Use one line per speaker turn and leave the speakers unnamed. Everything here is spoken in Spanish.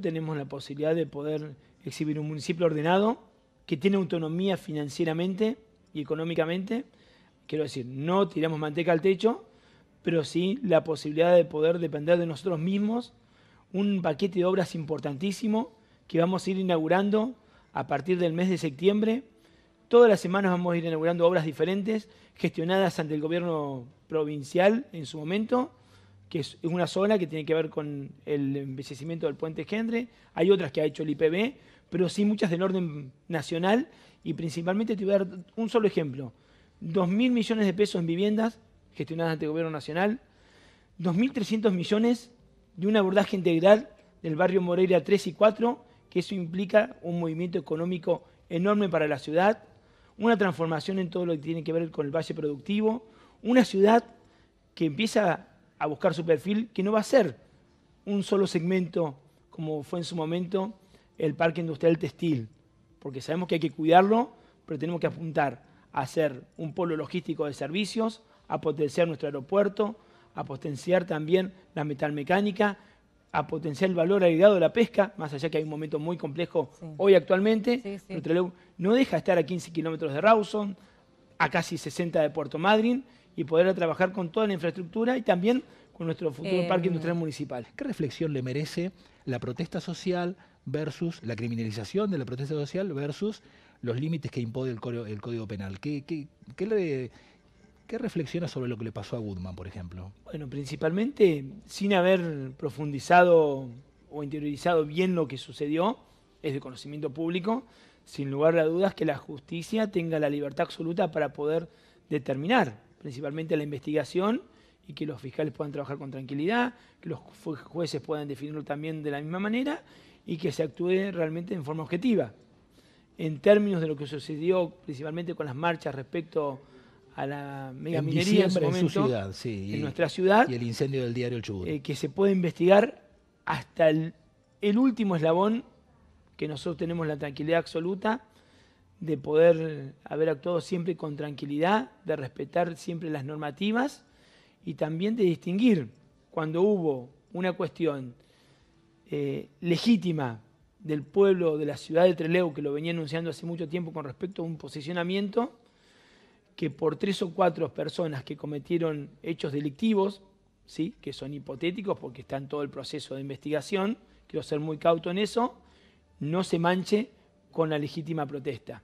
tenemos la posibilidad de poder exhibir un municipio ordenado que tiene autonomía financieramente y económicamente. Quiero decir, no tiramos manteca al techo, pero sí la posibilidad de poder depender de nosotros mismos. Un paquete de obras importantísimo que vamos a ir inaugurando a partir del mes de septiembre. Todas las semanas vamos a ir inaugurando obras diferentes, gestionadas ante el gobierno provincial en su momento que es una sola que tiene que ver con el envejecimiento del puente Gendre, hay otras que ha hecho el IPB, pero sí muchas del orden nacional y principalmente te voy a dar un solo ejemplo. 2.000 millones de pesos en viviendas gestionadas ante el gobierno nacional, 2.300 millones de un abordaje integral del barrio Moreira 3 y 4, que eso implica un movimiento económico enorme para la ciudad, una transformación en todo lo que tiene que ver con el valle productivo, una ciudad que empieza a buscar su perfil, que no va a ser un solo segmento como fue en su momento el parque industrial textil, porque sabemos que hay que cuidarlo, pero tenemos que apuntar a ser un polo logístico de servicios, a potenciar nuestro aeropuerto, a potenciar también la metalmecánica, a potenciar el valor agregado de la pesca, más allá que hay un momento muy complejo hoy actualmente. no deja de estar a 15 kilómetros de Rawson, a casi 60 de Puerto Madryn, y poder trabajar con toda la infraestructura y también con nuestro futuro parque em. industrial municipal. ¿Qué reflexión le merece la protesta social versus la criminalización de la protesta social versus los límites que impone el, Código, Penal? ¿Qué, reflexiona sobre lo que le pasó a Goodman, por ejemplo? Bueno, principalmente sin haber profundizado o interiorizado bien lo que sucedió, es de conocimiento público, sin lugar a dudas que la justicia tenga la libertad absoluta para poder determinar principalmente la investigación y que los fiscales puedan trabajar con tranquilidad, que los jueces puedan definirlo también de la misma manera y que se actúe realmente en forma objetiva. En términos de lo que sucedió principalmente con las marchas respecto a la minería en, nuestra ciudad. Y el incendio del diario El Chubut. Eh, que se puede investigar hasta el, el último eslabón, que nosotros tenemos la tranquilidad absoluta de poder haber actuado siempre con tranquilidad, de respetar siempre las normativas y también de distinguir cuando hubo una cuestión eh, legítima del pueblo de la ciudad de Trelew, que lo venía anunciando hace mucho tiempo con respecto a un posicionamiento, que por tres o cuatro personas que cometieron hechos delictivos, ¿sí? que son hipotéticos porque está en todo el proceso de investigación, quiero ser muy cauto en eso, no se manche con la legítima protesta.